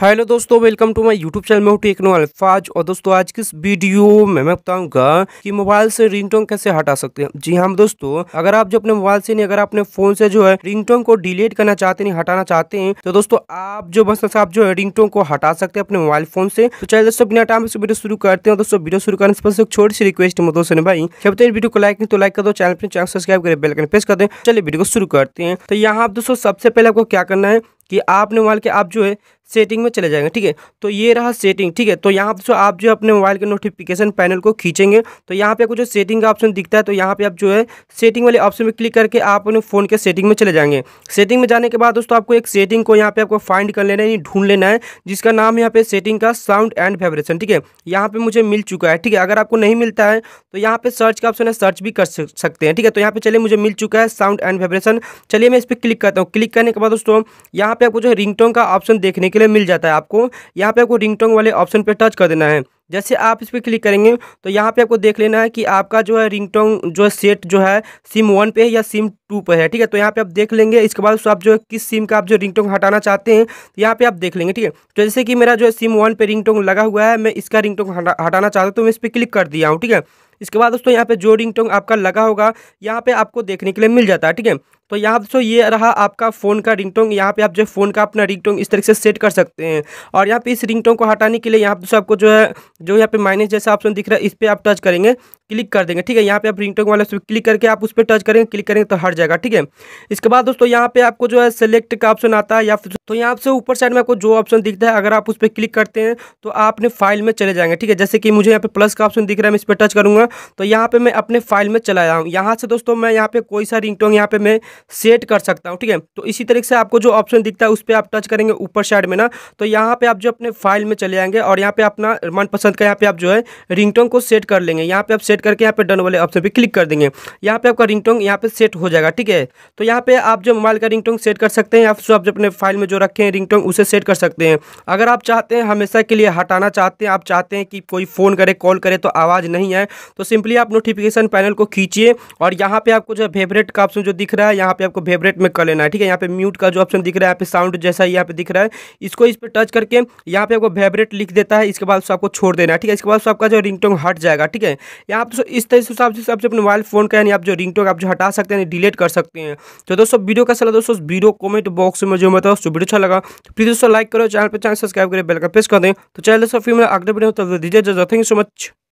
hello दोस्तों welcome to my YouTube channel में techno Alfaz और दोस्तों आज की इस वीडियो में मैं बताऊंगा कि मोबाइल से रिंगटोन कैसे हटा सकते हैं जी हाँ दोस्तों अगर आप जो अपने मोबाइल से नहीं अगर अपने फोन से जो है रिंगटोन को डिलीट करना चाहते नहीं हटाना चाहते हैं तो दोस्तों आप जो बस आप जो है रिंगटोन को हटा सकते हैं अपने मोबाइल फोन से तो चाहे दोस्तों बिना टाइम से वीडियो शुरू करते हैं दोस्तों वीडियो शुरू करने से पहले छोटी सी रिक्वेस्ट है दोस्तों ने भाई जब तक वीडियो को लाइक नहीं तो लाइक कर दो चैनल पर चैनल सब्सक्राइब करें बेलकन प्रेस कर दें चलिए वीडियो को शुरू करते हैं तो यहाँ आप दोस्तों सबसे पहले आपको क्या करना है कि आपने मोबाइल के आप जो है सेटिंग में चले जाएंगे ठीक है तो ये रहा सेटिंग ठीक है तो यहाँ पर आप जो अपने मोबाइल के नोटिफिकेशन पैनल को खींचेंगे तो यहाँ पे आपको जो सेटिंग का ऑप्शन दिखता है तो यहाँ पे आप जो है सेटिंग वाले ऑप्शन में क्लिक करके आप अपने फ़ोन के सेटिंग में चले जाएंगे सेटिंग में जाने के बाद दोस्तों आपको एक सेटिंग को यहाँ पे आपको फाइंड कर लेना है ढूंढ लेना है जिसका नाम यहाँ पे सेटिंग का साउंड एंड वाइब्रेशन ठीक है यहाँ पर मुझे मिल चुका है ठीक है अगर आपको नहीं मिलता है तो यहाँ पर सर्च का ऑप्शन है सर्च भी कर सकते हैं ठीक है तो यहाँ पर चलिए मुझे मिल चुका है साउंड एंड वाइब्रेशन चलिए मैं इस पर क्लिक करता हूँ क्लिक करने के बाद दोस्तों यहाँ यहाँ पे आपको जो है रिंगटोन का ऑप्शन देखने के लिए मिल जाता है आपको यहाँ पे आपको रिंगटोन वाले ऑप्शन पे टच कर देना है जैसे आप इस पर क्लिक करेंगे तो यहाँ पे आपको देख लेना है कि आपका जो है रिंगटोन जो है सेट जो है सिम वन पे है या सिम टू पे है ठीक है तो यहाँ पे आप देख लेंगे इसके बाद आप जो है किस सिम का आप जो रिंगटोन हटाना चाहते हैं तो यहाँ पे आप देख लेंगे ठीक है तो जैसे कि मेरा जो है सिम वन पे रिंगटोन लगा हुआ है मैं इसका रिंगटोन टोंग हटाना चाहता हूँ तो मैं इस पर क्लिक कर दिया हूँ ठीक है इसके बाद दोस्तों यहाँ पे जो रिंगटोन आपका लगा होगा यहाँ पे आपको देखने के लिए मिल जाता है ठीक है तो यहाँ दोस्तों ये रहा आपका फ़ोन का रिंगटोन यहाँ पे आप जो फ़ोन का अपना रिंगटोन इस तरीके से सेट कर सकते हैं और यहाँ पे इस रिंगटोन को हटाने के लिए यहाँ दोस्तों आपको जो है जो यहाँ पे माइनस जैसा ऑप्शन दिख रहा है इस पर आप टच करेंगे क्लिक कर देंगे ठीक है यहाँ पे आप रिंगटोन वाले उस क्लिक करके आप उस पर टच करेंगे क्लिक करेंगे तो हट जाएगा ठीक है इसके बाद दोस्तों यहाँ पे आपको जो है सेलेक्ट का ऑप्शन आता है या फिर तो यहाँ से ऊपर साइड में आपको जो ऑप्शन दिखता है अगर आप उस पर क्लिक करते हैं तो आपने फाइल में चले जाएंगे ठीक है जैसे कि मुझे यहाँ पे प्लस का ऑप्शन दिख रहा है मैं इस पर टच करूँगा तो यहाँ पे मैं अपने फाइल में चला जाऊँ यहाँ से दोस्तों मैं यहाँ पर कोई सा रिंगटोन यहाँ पे मैं सेट कर सकता हूँ ठीक है तो इसी तरीके से आपको जो ऑप्शन दिखता है उस पर आप टच करेंगे ऊपर साइड में ना तो यहाँ पे आप जो अपने फाइल में चले आएंगे और यहाँ पे अपना मनपसंद का यहाँ पे आप जो है रिंगटोन को सेट कर लेंगे यहाँ पे आप सेट करके यहाँ पे डन वाले ऑप्शन पर क्लिक कर देंगे यहाँ पे आपका रिंगटोन यहाँ पे सेट हो जाएगा ठीक है तो यहाँ पे आप जो मोबाइल का रिंगटोन सेट कर सकते हैं आप जो अपने फाइल में जो रखे हैं रिंगटोन उसे सेट कर सकते हैं अगर आप चाहते हैं हमेशा के लिए हटाना चाहते हैं आप चाहते हैं कि कोई फ़ोन करे कॉल करे तो आवाज़ नहीं आए तो सिंपली आप नोटिफिकेशन पैनल को खींचिए और यहाँ पर आपको जो है फेवरेट का ऑप्शन जो दिख रहा है यहाँ पे आपको फेवरेट में कर लेना है ठीक है यहाँ पे म्यूट का जो ऑप्शन दिख रहा है यहाँ पे साउंड जैसा यहाँ पे दिख रहा है इसको इस पर टच करके यहाँ पे आपको फेवरेट लिख देता है इसके बाद उसको आपको छोड़ देना है ठीक है इसके बाद उसको आपका जो रिंगटोन हट जाएगा ठीक है यहाँ आप तो इस तरह से आपसे अपने मोबाइल फोन का यानी आप जो रिंगटोन आप जो हटा सकते हैं डिलीट कर सकते हैं तो दोस्तों वीडियो का सला दोस्तों वीडियो कॉमेंट बॉक्स में जो बताओ वीडियो अच्छा लगा प्लीज तो दोस्तों लाइक करो चैनल पर चैनल सब्सक्राइब करें बेल का प्रेस कर दें तो चैनल दोस्तों फिर मैं अगले वीडियो तो दीजिए थैंक यू सो मच